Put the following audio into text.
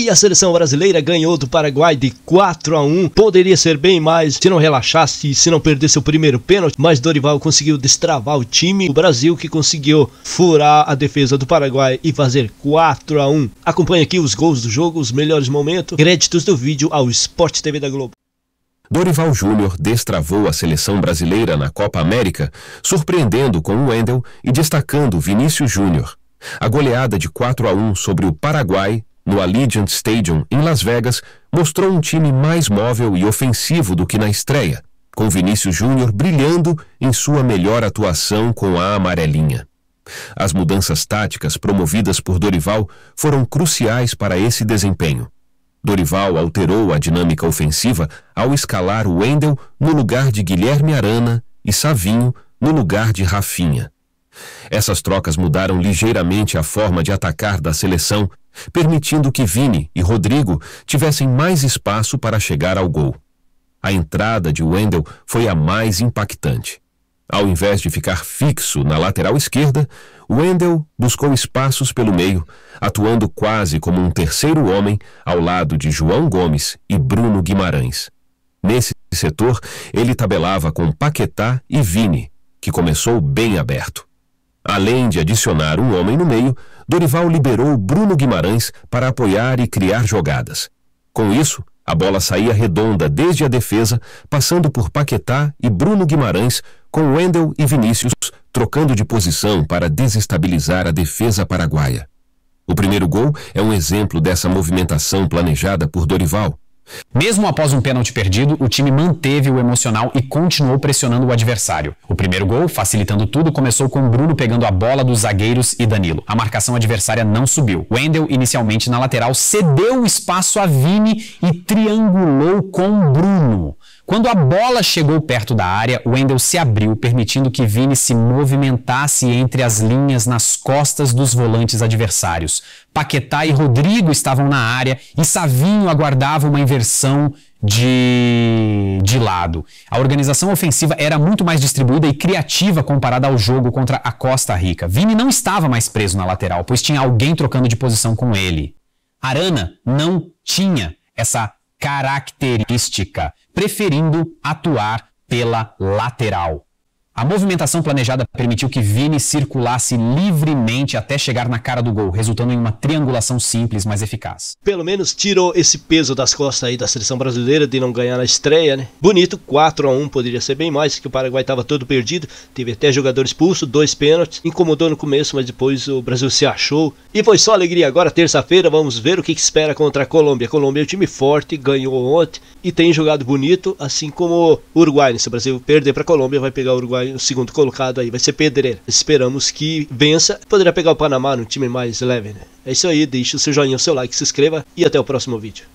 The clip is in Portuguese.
E a seleção brasileira ganhou do Paraguai de 4 a 1. Poderia ser bem mais se não relaxasse, e se não perdesse o primeiro pênalti, mas Dorival conseguiu destravar o time. O Brasil que conseguiu furar a defesa do Paraguai e fazer 4 a 1. Acompanhe aqui os gols do jogo, os melhores momentos, créditos do vídeo ao Sport TV da Globo. Dorival Júnior destravou a seleção brasileira na Copa América, surpreendendo com o Wendel e destacando Vinícius Júnior. A goleada de 4 a 1 sobre o Paraguai no Allegiant Stadium, em Las Vegas, mostrou um time mais móvel e ofensivo do que na estreia, com Vinícius Júnior brilhando em sua melhor atuação com a amarelinha. As mudanças táticas promovidas por Dorival foram cruciais para esse desempenho. Dorival alterou a dinâmica ofensiva ao escalar Wendel no lugar de Guilherme Arana e Savinho no lugar de Rafinha. Essas trocas mudaram ligeiramente a forma de atacar da seleção permitindo que Vini e Rodrigo tivessem mais espaço para chegar ao gol. A entrada de Wendel foi a mais impactante. Ao invés de ficar fixo na lateral esquerda, Wendel buscou espaços pelo meio, atuando quase como um terceiro homem ao lado de João Gomes e Bruno Guimarães. Nesse setor, ele tabelava com Paquetá e Vini, que começou bem aberto. Além de adicionar um homem no meio, Dorival liberou Bruno Guimarães para apoiar e criar jogadas. Com isso, a bola saía redonda desde a defesa, passando por Paquetá e Bruno Guimarães, com Wendel e Vinícius trocando de posição para desestabilizar a defesa paraguaia. O primeiro gol é um exemplo dessa movimentação planejada por Dorival. Mesmo após um pênalti perdido, o time manteve o emocional e continuou pressionando o adversário. O primeiro gol, facilitando tudo, começou com Bruno pegando a bola dos zagueiros e Danilo. A marcação adversária não subiu. Wendel, inicialmente na lateral, cedeu espaço a Vini e triangulou com Bruno. Quando a bola chegou perto da área, Wendel se abriu, permitindo que Vini se movimentasse entre as linhas nas costas dos volantes adversários. Paquetá e Rodrigo estavam na área e Savinho aguardava uma inversão de, de lado. A organização ofensiva era muito mais distribuída e criativa comparada ao jogo contra a Costa Rica. Vini não estava mais preso na lateral, pois tinha alguém trocando de posição com ele. Arana não tinha essa característica, preferindo atuar pela lateral. A movimentação planejada permitiu que Vini circulasse livremente até chegar na cara do gol, resultando em uma triangulação simples, mas eficaz. Pelo menos tirou esse peso das costas aí da seleção brasileira de não ganhar na estreia, né? Bonito, 4 a 1 poderia ser bem mais, que o Paraguai estava todo perdido, teve até jogador expulso, dois pênaltis, incomodou no começo, mas depois o Brasil se achou. E foi só alegria agora, terça-feira, vamos ver o que, espera contra a Colômbia. A Colômbia é um time forte, ganhou ontem e tem jogado bonito, assim como o Uruguai. Né? Se o Brasil perder para a Colômbia, vai pegar o Uruguai o segundo colocado aí, vai ser Pedreira. Esperamos que vença. Poderia pegar o Panamá num time mais leve, né? É isso aí, deixa o seu joinha, o seu like, se inscreva e até o próximo vídeo.